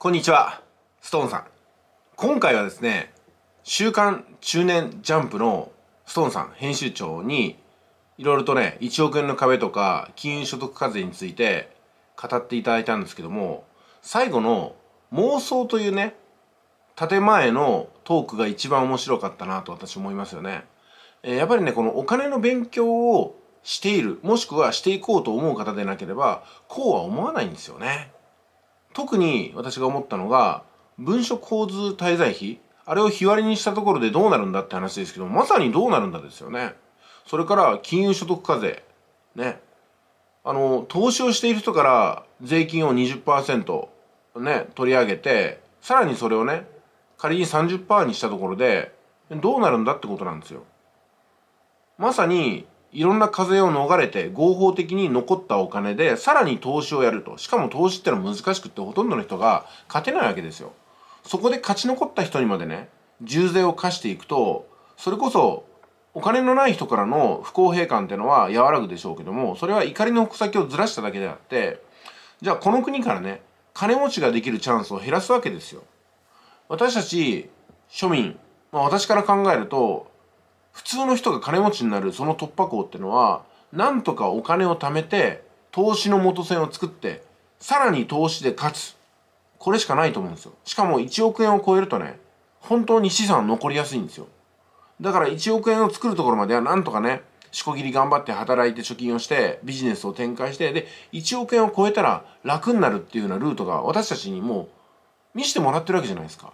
こんにちは、ストーンさん。今回はですね、週刊中年ジャンプのストーンさん編集長に、いろいろとね、1億円の壁とか金融所得課税について語っていただいたんですけども、最後の妄想というね、建前のトークが一番面白かったなと私思いますよね。えやっぱりね、このお金の勉強をしている、もしくはしていこうと思う方でなければ、こうは思わないんですよね。特に私が思ったのが文書交通滞在費あれを日割りにしたところでどうなるんだって話ですけどまさにどうなるんだですよねそれから金融所得課税ねあの投資をしている人から税金を20%ね取り上げてさらにそれをね仮に30%にしたところでどうなるんだってことなんですよまさにいろんな課税を逃れて合法的に残ったお金でさらに投資をやるとしかも投資ってのは難しくってほとんどの人が勝てないわけですよそこで勝ち残った人にまでね重税を課していくとそれこそお金のない人からの不公平感っていうのは和らぐでしょうけどもそれは怒りの矛先をずらしただけであってじゃあこの国からね金持ちができるチャンスを減らすわけですよ私たち庶民、まあ、私から考えると普通の人が金持ちになるその突破口ってのはなんとかお金を貯めて投資の元栓を作ってさらに投資で勝つこれしかないと思うんですよしかも1億円を超えるとね本当に資産残りやすいんですよだから1億円を作るところまではなんとかねしこぎり頑張って働いて貯金をしてビジネスを展開してで1億円を超えたら楽になるっていうようなルートが私たちにもう見せてもらってるわけじゃないですか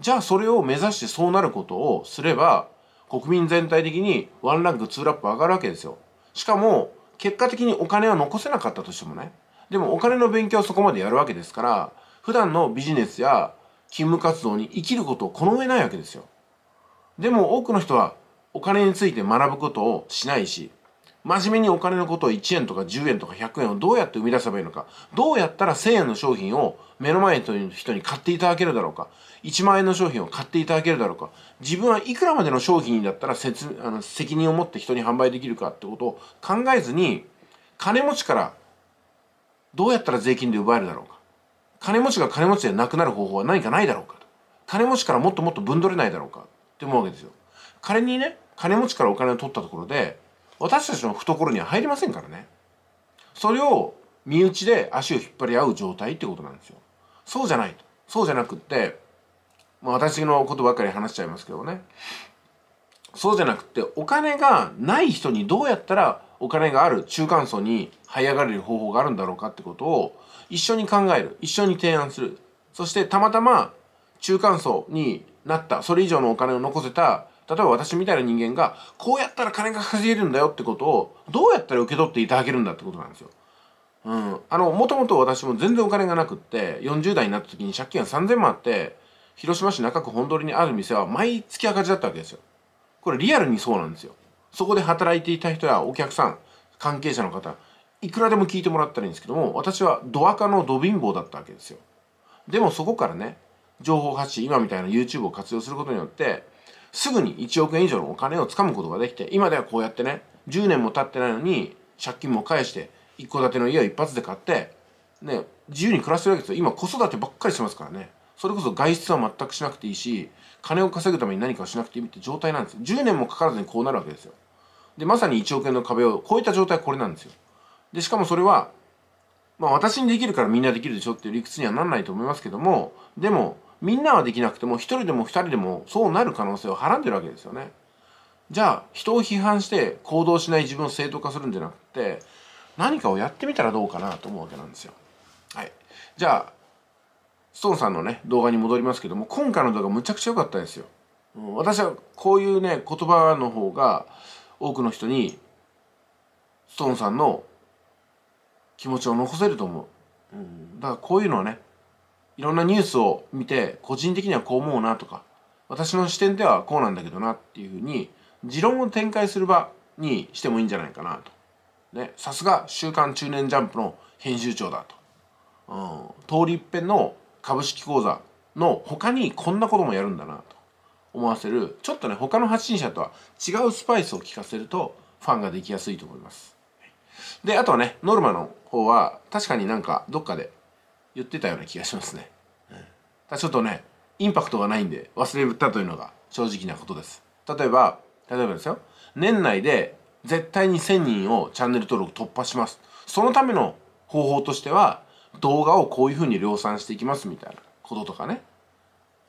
じゃあそれを目指してそうなることをすれば国民全体的にワンランクツーラップ上がるわけですよ。しかも、結果的にお金は残せなかったとしてもね。でもお金の勉強はそこまでやるわけですから、普段のビジネスや勤務活動に生きることをこの上ないわけですよ。でも多くの人はお金について学ぶことをしないし、真面目にお金のことを1円とか10円とか100円をどうやって生み出せばいいのか、どうやったら1000円の商品を目の前の人に買っていただけるだろうか、1万円の商品を買っていただけるだろうか、自分はいくらまでの商品だったらつあの責任を持って人に販売できるかってことを考えずに、金持ちからどうやったら税金で奪えるだろうか、金持ちが金持ちでなくなる方法は何かないだろうかと、金持ちからもっともっとぶんどれないだろうかって思うわけですよ。仮にね、金持ちからお金を取ったところで、私たちの懐には入りませんからねそれを身内で足を引っ張り合う状態ってことなんですよそうじゃないとそうじゃなくってまあ、私のことばっかり話しちゃいますけどねそうじゃなくてお金がない人にどうやったらお金がある中間層に這い上がれる方法があるんだろうかってことを一緒に考える一緒に提案するそしてたまたま中間層になったそれ以上のお金を残せた例えば私みたいな人間がこうやったら金が稼げるんだよってことをどうやったら受け取っていただけるんだってことなんですよ。うん。あの、もともと私も全然お金がなくって、40代になった時に借金が3000万あって、広島市中区本通りにある店は毎月赤字だったわけですよ。これリアルにそうなんですよ。そこで働いていた人やお客さん、関係者の方、いくらでも聞いてもらったらいいんですけども、私はドアカのド貧乏だったわけですよ。でもそこからね、情報発信、今みたいな YouTube を活用することによって、すぐに1億円以上のお金をつかむことができて、今ではこうやってね、10年も経ってないのに、借金も返して、一戸建ての家を一発で買って、ね、自由に暮らしてるわけですよ。今子育てばっかりしてますからね。それこそ外出は全くしなくていいし、金を稼ぐために何かをしなくていいって状態なんですよ。10年もかからずにこうなるわけですよ。で、まさに1億円の壁を超えた状態はこれなんですよ。で、しかもそれは、まあ私にできるからみんなできるでしょっていう理屈にはなんないと思いますけども、でも、みんなはできなくても1人でも2人でもそうなる可能性をはらんでるわけですよね。じゃあ人を批判して行動しない自分を正当化するんじゃなくて何かをやってみたらどうかなと思うわけなんですよ。はい、じゃあストーンさんのね動画に戻りますけども今回の動画むちゃくちゃ良かったですよ。私はこういうね言葉の方が多くの人にストーンさんの気持ちを残せると思う。うん、だからこういうのはねいろんなニュースを見て個人的にはこう思うなとか私の視点ではこうなんだけどなっていうふうに持論を展開する場にしてもいいんじゃないかなと。ね、さすが「週刊中年ジャンプ」の編集長だと、うん、通り一遍の株式講座の他にこんなこともやるんだなと思わせるちょっとね他の発信者とは違うスパイスを効かせるとファンができやすいと思います。であとはねノルマの方は確かになんかどっかで言ってたような気がしますね、うん、ただちょっとねインパクトがないんで忘れたというのが正直なことです例えば例えばですよ年内で絶対に1000人をチャンネル登録突破しますそのための方法としては動画をこういうふうに量産していきますみたいなこととかね、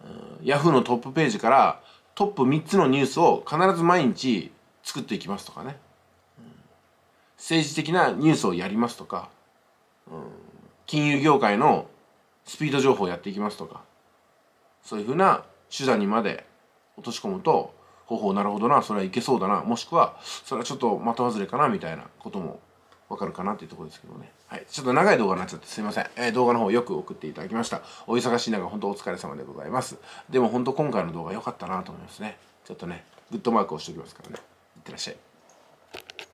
うん、Yahoo のトップページからトップ3つのニュースを必ず毎日作っていきますとかね、うん、政治的なニュースをやりますとか、うん金融業界のスピード情報をやっていきますとかそういうふうな手段にまで落とし込むと方法なるほどなそれはいけそうだなもしくはそれはちょっと的外れかなみたいなこともわかるかなっていうところですけどね。はい。ちょっと長い動画になっちゃってすいません。えー、動画の方よく送っていただきました。お忙しい中、本当お疲れ様でございます。でも本当今回の動画良かったなと思いますね。ちょっとね、グッドマークをしておきますからね。いってらっしゃい。